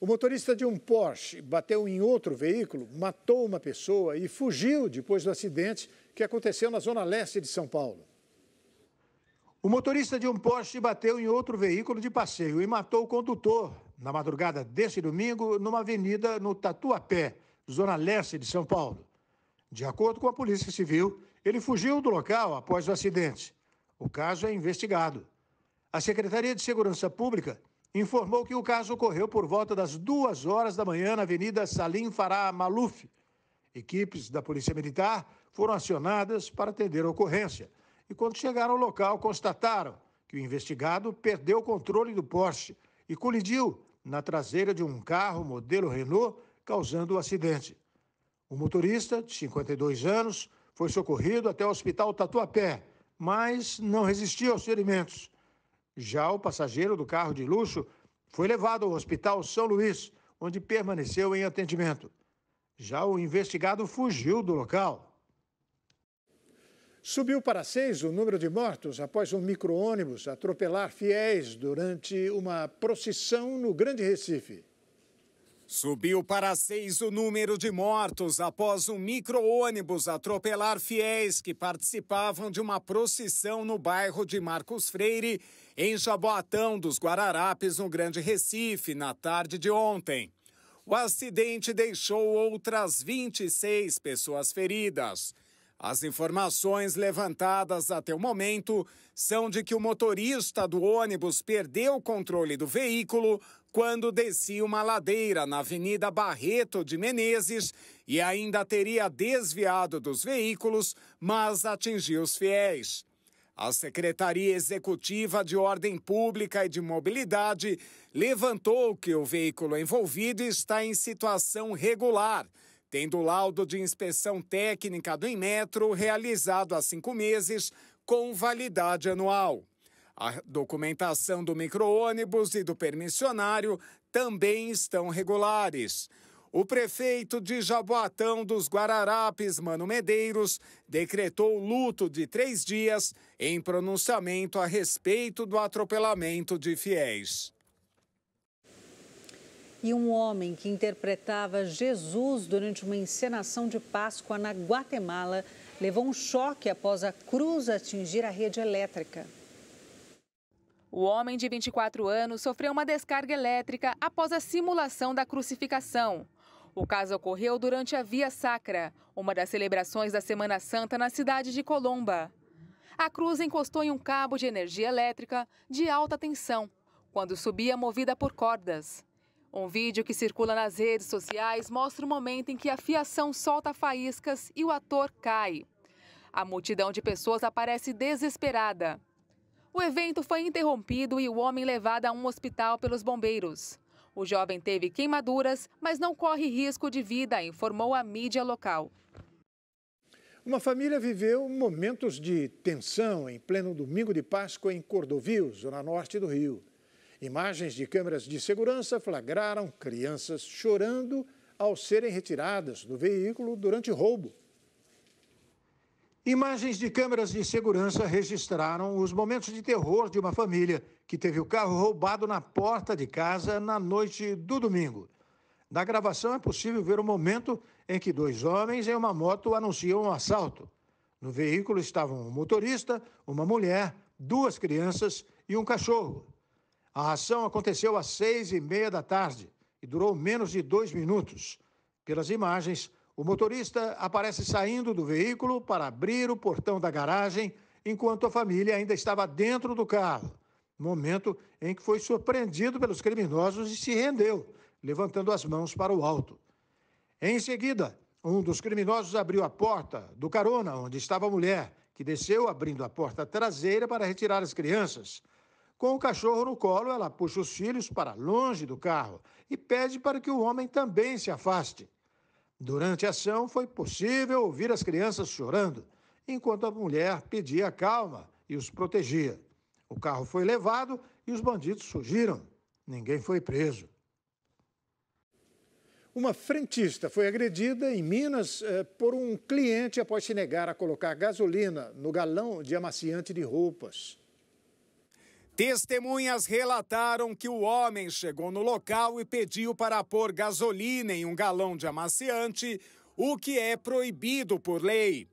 O motorista de um Porsche bateu em outro veículo, matou uma pessoa e fugiu depois do acidente que aconteceu na zona leste de São Paulo. O motorista de um Porsche bateu em outro veículo de passeio e matou o condutor na madrugada desse domingo numa avenida no Tatuapé, zona leste de São Paulo. De acordo com a Polícia Civil, ele fugiu do local após o acidente. O caso é investigado. A Secretaria de Segurança Pública informou que o caso ocorreu por volta das duas horas da manhã na Avenida Salim Farah Maluf. Equipes da Polícia Militar foram acionadas para atender a ocorrência e, quando chegaram ao local, constataram que o investigado perdeu o controle do Porsche e colidiu na traseira de um carro modelo Renault, causando o um acidente. O motorista, de 52 anos, foi socorrido até o Hospital Tatuapé mas não resistia aos ferimentos. Já o passageiro do carro de luxo foi levado ao Hospital São Luís, onde permaneceu em atendimento. Já o investigado fugiu do local. Subiu para seis o número de mortos após um micro-ônibus atropelar fiéis durante uma procissão no Grande Recife. Subiu para seis o número de mortos após um micro-ônibus atropelar fiéis que participavam de uma procissão no bairro de Marcos Freire, em Jaboatão dos Guararapes, no Grande Recife, na tarde de ontem. O acidente deixou outras 26 pessoas feridas. As informações levantadas até o momento são de que o motorista do ônibus perdeu o controle do veículo quando descia uma ladeira na Avenida Barreto de Menezes e ainda teria desviado dos veículos, mas atingiu os fiéis. A Secretaria Executiva de Ordem Pública e de Mobilidade levantou que o veículo envolvido está em situação regular tendo laudo de inspeção técnica do Inmetro realizado há cinco meses, com validade anual. A documentação do micro-ônibus e do permissionário também estão regulares. O prefeito de Jaboatão dos Guararapes, Mano Medeiros, decretou luto de três dias em pronunciamento a respeito do atropelamento de fiéis e um homem que interpretava Jesus durante uma encenação de Páscoa na Guatemala levou um choque após a cruz atingir a rede elétrica. O homem de 24 anos sofreu uma descarga elétrica após a simulação da crucificação. O caso ocorreu durante a Via Sacra, uma das celebrações da Semana Santa na cidade de Colomba. A cruz encostou em um cabo de energia elétrica de alta tensão, quando subia movida por cordas. Um vídeo que circula nas redes sociais mostra o momento em que a fiação solta faíscas e o ator cai. A multidão de pessoas aparece desesperada. O evento foi interrompido e o homem levado a um hospital pelos bombeiros. O jovem teve queimaduras, mas não corre risco de vida, informou a mídia local. Uma família viveu momentos de tensão em pleno domingo de Páscoa em Cordovil, zona norte do Rio. Imagens de câmeras de segurança flagraram crianças chorando ao serem retiradas do veículo durante roubo. Imagens de câmeras de segurança registraram os momentos de terror de uma família que teve o carro roubado na porta de casa na noite do domingo. Na gravação é possível ver o momento em que dois homens em uma moto anunciam um assalto. No veículo estavam um motorista, uma mulher, duas crianças e um cachorro. A ação aconteceu às seis e meia da tarde e durou menos de dois minutos. Pelas imagens, o motorista aparece saindo do veículo para abrir o portão da garagem, enquanto a família ainda estava dentro do carro. Momento em que foi surpreendido pelos criminosos e se rendeu, levantando as mãos para o alto. Em seguida, um dos criminosos abriu a porta do carona onde estava a mulher, que desceu abrindo a porta traseira para retirar as crianças. Com o cachorro no colo, ela puxa os filhos para longe do carro e pede para que o homem também se afaste. Durante a ação, foi possível ouvir as crianças chorando, enquanto a mulher pedia calma e os protegia. O carro foi levado e os bandidos fugiram. Ninguém foi preso. Uma frentista foi agredida em Minas eh, por um cliente após se negar a colocar gasolina no galão de amaciante de roupas. Testemunhas relataram que o homem chegou no local e pediu para pôr gasolina em um galão de amaciante, o que é proibido por lei.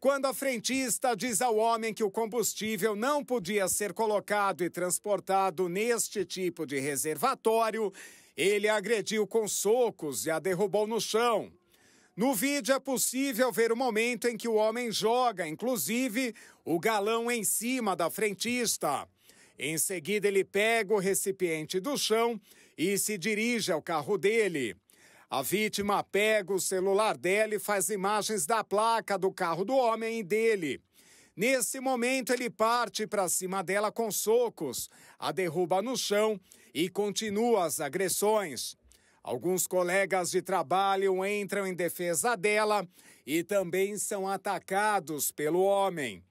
Quando a frentista diz ao homem que o combustível não podia ser colocado e transportado neste tipo de reservatório, ele a agrediu com socos e a derrubou no chão. No vídeo é possível ver o momento em que o homem joga, inclusive, o galão em cima da frentista. Em seguida, ele pega o recipiente do chão e se dirige ao carro dele. A vítima pega o celular dela e faz imagens da placa do carro do homem e dele. Nesse momento, ele parte para cima dela com socos, a derruba no chão e continua as agressões. Alguns colegas de trabalho entram em defesa dela e também são atacados pelo homem.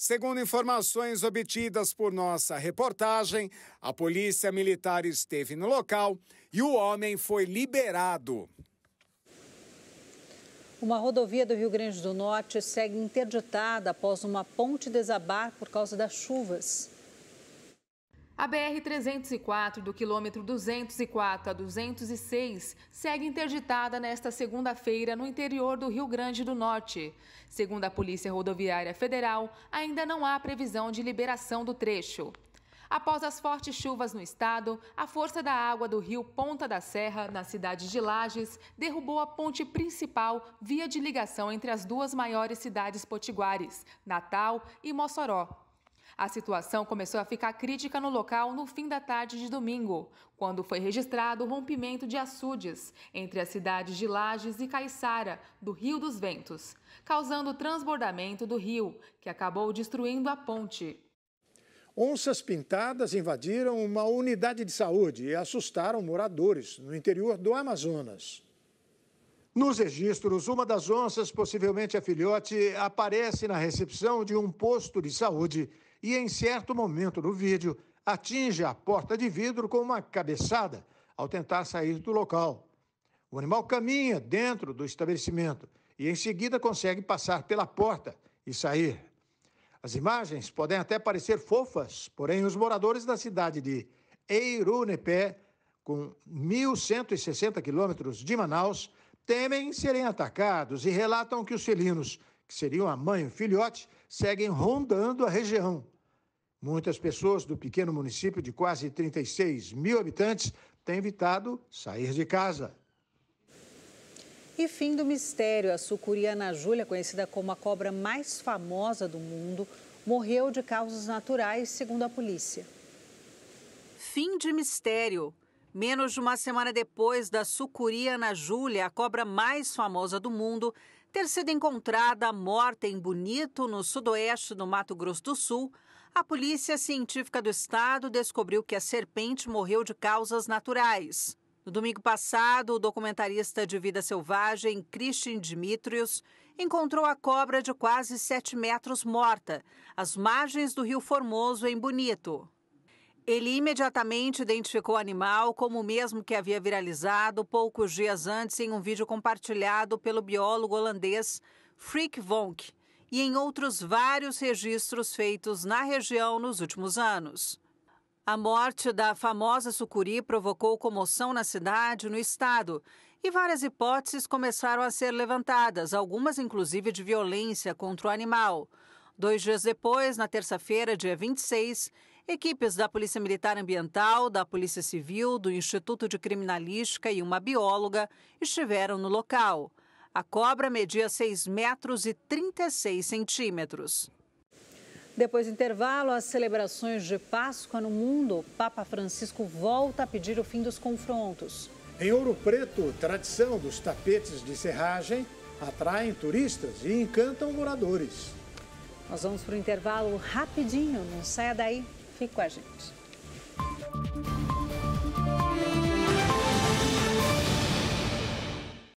Segundo informações obtidas por nossa reportagem, a polícia militar esteve no local e o homem foi liberado. Uma rodovia do Rio Grande do Norte segue interditada após uma ponte desabar por causa das chuvas. A BR-304, do quilômetro 204 a 206, segue interditada nesta segunda-feira no interior do Rio Grande do Norte. Segundo a Polícia Rodoviária Federal, ainda não há previsão de liberação do trecho. Após as fortes chuvas no estado, a força da água do rio Ponta da Serra, na cidade de Lages, derrubou a ponte principal, via de ligação entre as duas maiores cidades potiguares, Natal e Mossoró. A situação começou a ficar crítica no local no fim da tarde de domingo, quando foi registrado o rompimento de açudes entre as cidades de Lages e Caiçara, do Rio dos Ventos, causando transbordamento do rio, que acabou destruindo a ponte. Onças pintadas invadiram uma unidade de saúde e assustaram moradores no interior do Amazonas. Nos registros, uma das onças, possivelmente a filhote, aparece na recepção de um posto de saúde e, em certo momento do vídeo, atinge a porta de vidro com uma cabeçada ao tentar sair do local. O animal caminha dentro do estabelecimento e, em seguida, consegue passar pela porta e sair. As imagens podem até parecer fofas, porém, os moradores da cidade de Eirunepé, com 1.160 quilômetros de Manaus, temem serem atacados e relatam que os felinos, que seriam a mãe e o filhote, seguem rondando a região. Muitas pessoas do pequeno município de quase 36 mil habitantes têm evitado sair de casa. E fim do mistério: a sucuriana Júlia, conhecida como a cobra mais famosa do mundo, morreu de causas naturais, segundo a polícia. Fim de mistério. Menos de uma semana depois da sucuri Ana Júlia, a cobra mais famosa do mundo, ter sido encontrada morta em Bonito, no sudoeste do Mato Grosso do Sul, a Polícia Científica do Estado descobriu que a serpente morreu de causas naturais. No domingo passado, o documentarista de vida selvagem Christian Dimitrios encontrou a cobra de quase 7 metros morta, às margens do Rio Formoso, em Bonito. Ele imediatamente identificou o animal como o mesmo que havia viralizado poucos dias antes em um vídeo compartilhado pelo biólogo holandês Frick Vonk e em outros vários registros feitos na região nos últimos anos. A morte da famosa sucuri provocou comoção na cidade e no estado, e várias hipóteses começaram a ser levantadas, algumas inclusive de violência contra o animal. Dois dias depois, na terça-feira, dia 26, Equipes da Polícia Militar Ambiental, da Polícia Civil, do Instituto de Criminalística e uma bióloga estiveram no local. A cobra media 6 metros e 36 centímetros. Depois do intervalo, as celebrações de Páscoa no mundo, Papa Francisco volta a pedir o fim dos confrontos. Em Ouro Preto, tradição dos tapetes de serragem atraem turistas e encantam moradores. Nós vamos para o intervalo rapidinho, não saia daí. Fique com a gente.